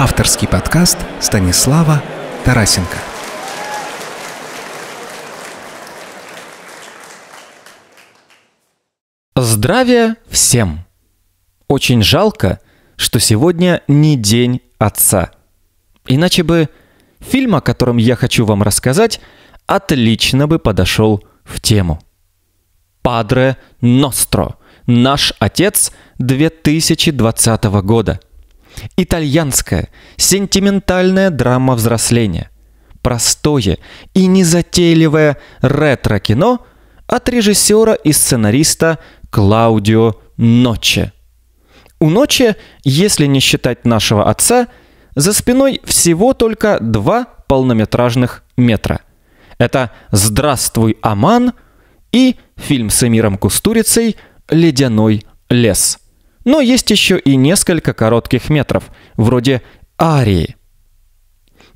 Авторский подкаст Станислава Тарасенко. Здравия всем! Очень жалко, что сегодня не день отца. Иначе бы фильм, о котором я хочу вам рассказать, отлично бы подошел в тему. «Падре Ностро. Наш отец 2020 года» – Итальянская, сентиментальная драма взросления. Простое и незатейливое ретро-кино от режиссера и сценариста Клаудио Ноче. У Ноче, если не считать нашего отца, за спиной всего только два полнометражных метра. Это «Здравствуй, Аман» и фильм с Эмиром Кустурицей «Ледяной лес» но есть еще и несколько коротких метров, вроде арии.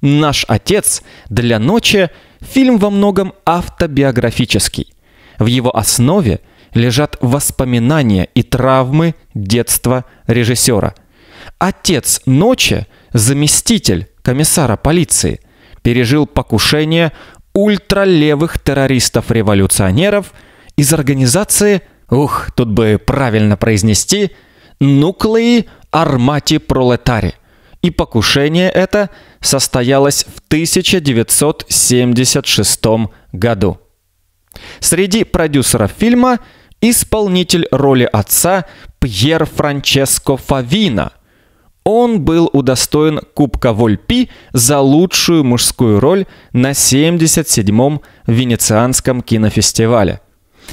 «Наш отец» для ночи фильм во многом автобиографический. В его основе лежат воспоминания и травмы детства режиссера. Отец ночи, заместитель комиссара полиции, пережил покушение ультралевых террористов-революционеров из организации, ух, тут бы правильно произнести – «Нуклеи армати пролетари». И покушение это состоялось в 1976 году. Среди продюсеров фильма исполнитель роли отца Пьер Франческо Фавина. Он был удостоен Кубка Вольпи за лучшую мужскую роль на 77-м Венецианском кинофестивале –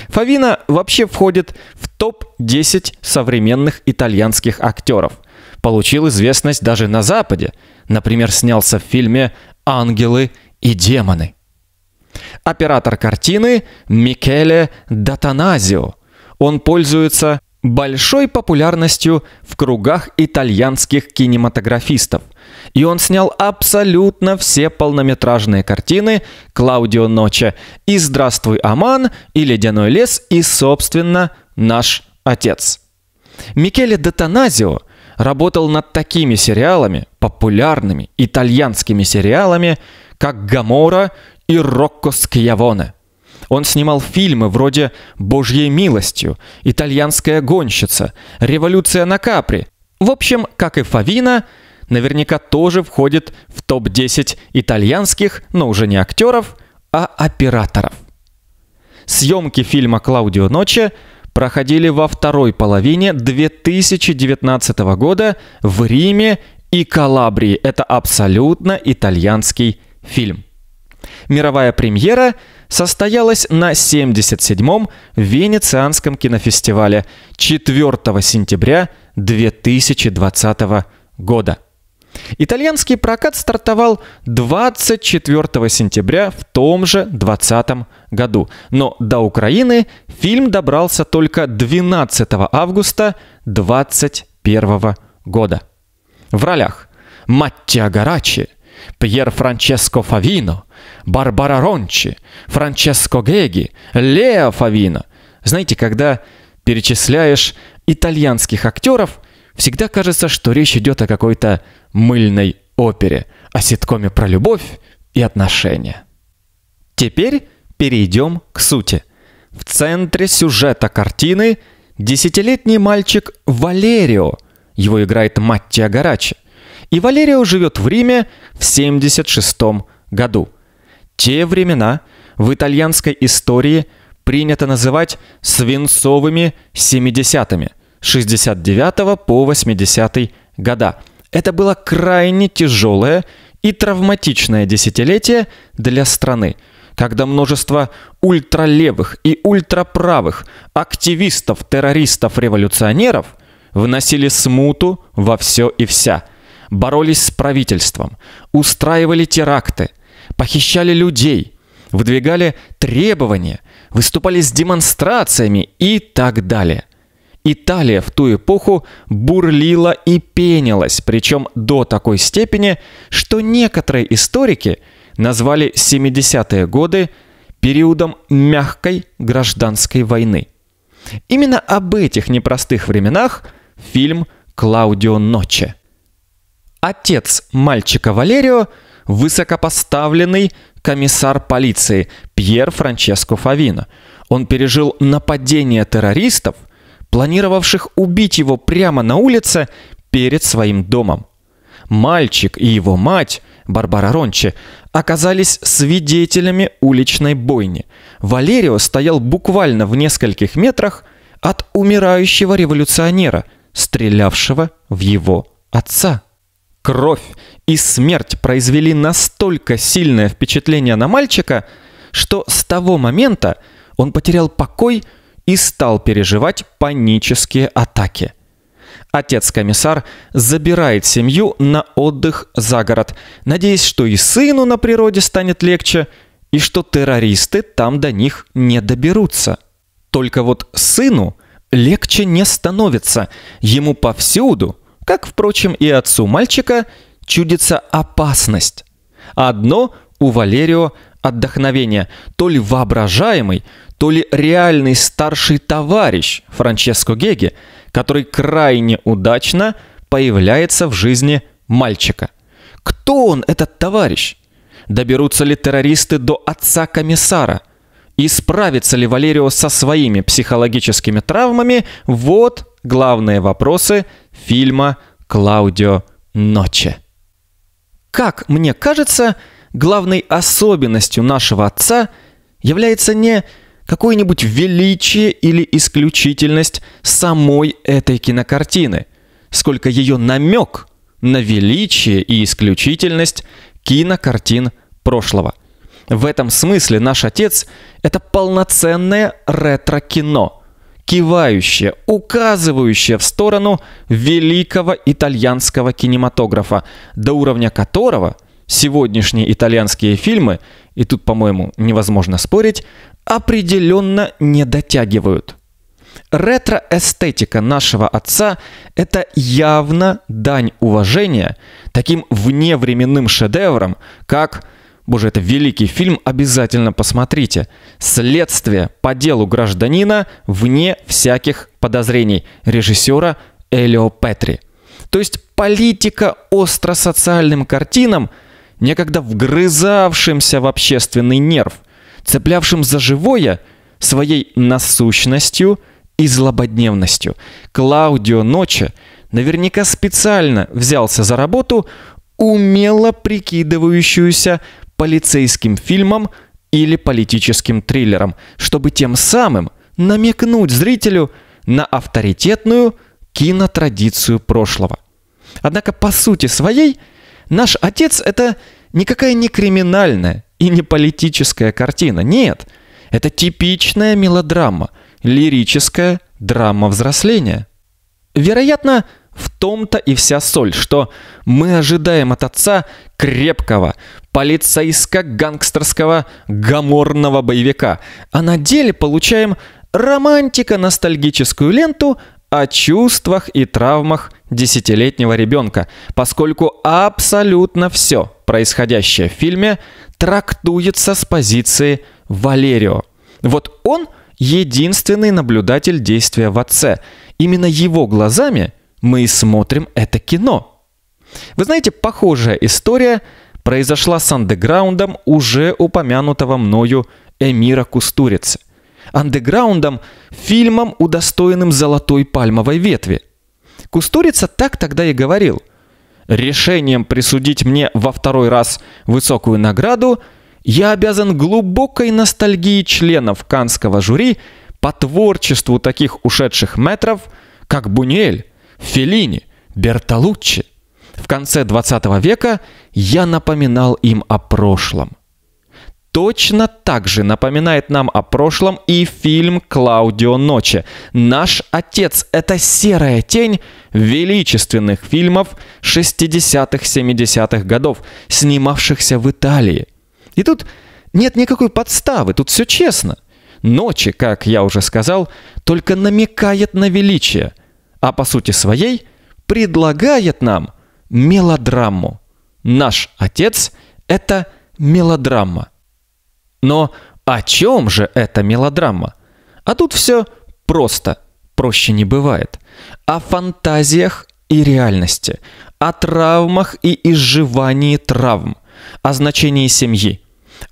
Фавина вообще входит в топ-10 современных итальянских актеров. Получил известность даже на Западе. Например, снялся в фильме «Ангелы и демоны». Оператор картины Микеле Датаназио. Он пользуется большой популярностью в кругах итальянских кинематографистов. И он снял абсолютно все полнометражные картины Клаудио Ноче и «Здравствуй, Аман», и «Ледяной лес», и, собственно, «Наш отец». Микеле Детаназио работал над такими сериалами, популярными итальянскими сериалами, как «Гамора» и «Рокко Скьявоне». Он снимал фильмы вроде «Божьей милостью», «Итальянская гонщица», «Революция на Капри». В общем, как и Фавина, наверняка тоже входит в топ-10 итальянских, но уже не актеров, а операторов. Съемки фильма «Клаудио Ночи» проходили во второй половине 2019 года в Риме и Калабрии. Это абсолютно итальянский фильм. Мировая премьера – состоялась на 77-м Венецианском кинофестивале 4 сентября 2020 года. Итальянский прокат стартовал 24 сентября в том же 2020 году, но до Украины фильм добрался только 12 августа 2021 года. В ролях Маттиа Гарачи – Пьер Франческо Фавино, Барбара Рончи, Франческо Геги, Лео Фавино. Знаете, когда перечисляешь итальянских актеров, всегда кажется, что речь идет о какой-то мыльной опере, о ситкоме про любовь и отношения. Теперь перейдем к сути. В центре сюжета картины десятилетний мальчик Валерио. Его играет Маттия Гарачи – и Валерио живет в Риме в 76 году. Те времена в итальянской истории принято называть свинцовыми 70-ми, 69 по 80 года. Это было крайне тяжелое и травматичное десятилетие для страны, когда множество ультралевых и ультраправых активистов, террористов, революционеров вносили смуту во все и вся – боролись с правительством, устраивали теракты, похищали людей, выдвигали требования, выступали с демонстрациями и так далее. Италия в ту эпоху бурлила и пенилась, причем до такой степени, что некоторые историки назвали 70-е годы периодом мягкой гражданской войны. Именно об этих непростых временах фильм «Клаудио Ноче». Отец мальчика Валерио – высокопоставленный комиссар полиции Пьер Франческо Фавино. Он пережил нападение террористов, планировавших убить его прямо на улице перед своим домом. Мальчик и его мать, Барбара Рончи, оказались свидетелями уличной бойни. Валерио стоял буквально в нескольких метрах от умирающего революционера, стрелявшего в его отца кровь и смерть произвели настолько сильное впечатление на мальчика, что с того момента он потерял покой и стал переживать панические атаки. Отец-комиссар забирает семью на отдых за город, надеясь, что и сыну на природе станет легче, и что террористы там до них не доберутся. Только вот сыну легче не становится, ему повсюду – как, впрочем, и отцу мальчика, чудится опасность. Одно у Валерио отдохновение, то ли воображаемый, то ли реальный старший товарищ Франческо Геги, который крайне удачно появляется в жизни мальчика. Кто он, этот товарищ? Доберутся ли террористы до отца комиссара? И справится ли Валерио со своими психологическими травмами? Вот главные вопросы фильма Клаудио Ночи. Как мне кажется, главной особенностью нашего отца является не какое-нибудь величие или исключительность самой этой кинокартины, сколько ее намек на величие и исключительность кинокартин прошлого. В этом смысле наш отец – это полноценное ретро-кино – кивающее, указывающее в сторону великого итальянского кинематографа, до уровня которого сегодняшние итальянские фильмы, и тут, по-моему, невозможно спорить, определенно не дотягивают. Ретро эстетика нашего отца – это явно дань уважения таким вневременным шедеврам, как – Боже, это великий фильм, обязательно посмотрите. «Следствие по делу гражданина вне всяких подозрений» режиссера Элио Петри. То есть политика остро-социальным картинам, некогда вгрызавшимся в общественный нерв, цеплявшим за живое своей насущностью и злободневностью. Клаудио Ночи наверняка специально взялся за работу, умело прикидывающуюся полицейским фильмом или политическим триллером, чтобы тем самым намекнуть зрителю на авторитетную кинотрадицию прошлого. Однако по сути своей наш отец это никакая не криминальная и не политическая картина. Нет, это типичная мелодрама, лирическая драма взросления. Вероятно, в том-то и вся соль, что мы ожидаем от отца крепкого, полицейско-гангстерского, гаморного боевика, а на деле получаем романтико-ностальгическую ленту о чувствах и травмах десятилетнего ребенка, поскольку абсолютно все происходящее в фильме трактуется с позиции Валерио. Вот он единственный наблюдатель действия в отце. Именно его глазами – мы смотрим это кино. Вы знаете, похожая история произошла с андеграундом уже упомянутого мною Эмира Кустурицы. Андеграундом, фильмом, удостоенным золотой пальмовой ветви. Кустурица так тогда и говорил. Решением присудить мне во второй раз высокую награду я обязан глубокой ностальгии членов канского жюри по творчеству таких ушедших метров, как Бунель, Феллини, Бертолуччи. В конце 20 века я напоминал им о прошлом. Точно так же напоминает нам о прошлом и фильм «Клаудио Ночи». «Наш отец» — это серая тень величественных фильмов 60-70-х годов, снимавшихся в Италии. И тут нет никакой подставы, тут все честно. Ночи, как я уже сказал, только намекает на величие а по сути своей предлагает нам мелодраму. Наш отец – это мелодрама. Но о чем же эта мелодрама? А тут все просто, проще не бывает. О фантазиях и реальности, о травмах и изживании травм, о значении семьи,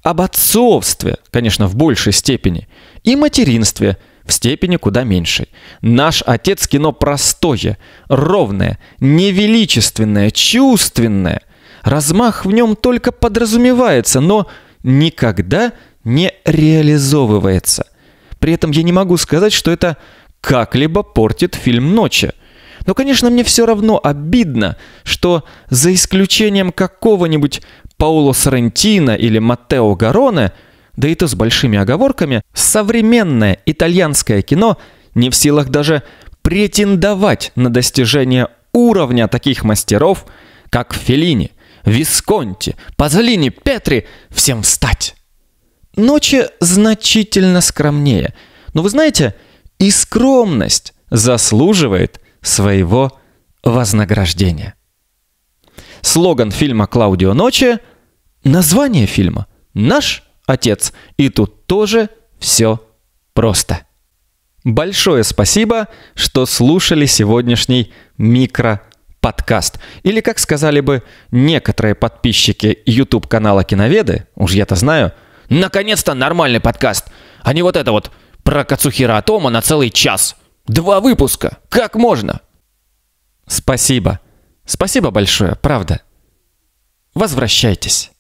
об отцовстве, конечно, в большей степени, и материнстве – в степени куда меньшей. Наш отец кино простое, ровное, невеличественное, чувственное. Размах в нем только подразумевается, но никогда не реализовывается. При этом я не могу сказать, что это как-либо портит фильм «Ночи». Но, конечно, мне все равно обидно, что за исключением какого-нибудь Пауло Соррентино или Маттео Гароне – да и то с большими оговорками, современное итальянское кино не в силах даже претендовать на достижение уровня таких мастеров, как Феллини, Висконти, Пазолини, Петри, всем встать. Ночи значительно скромнее, но вы знаете, и скромность заслуживает своего вознаграждения. Слоган фильма «Клаудио Ночи» – название фильма «Наш отец. И тут тоже все просто. Большое спасибо, что слушали сегодняшний микро-подкаст. Или, как сказали бы некоторые подписчики YouTube-канала «Киноведы», уж я-то знаю, «Наконец-то нормальный подкаст, а не вот это вот про Кацухира Атома на целый час. Два выпуска! Как можно?» Спасибо. Спасибо большое, правда. Возвращайтесь.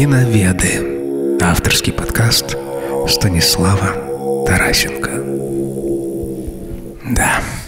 Киноведы. Авторский подкаст Станислава Тарасенко. Да.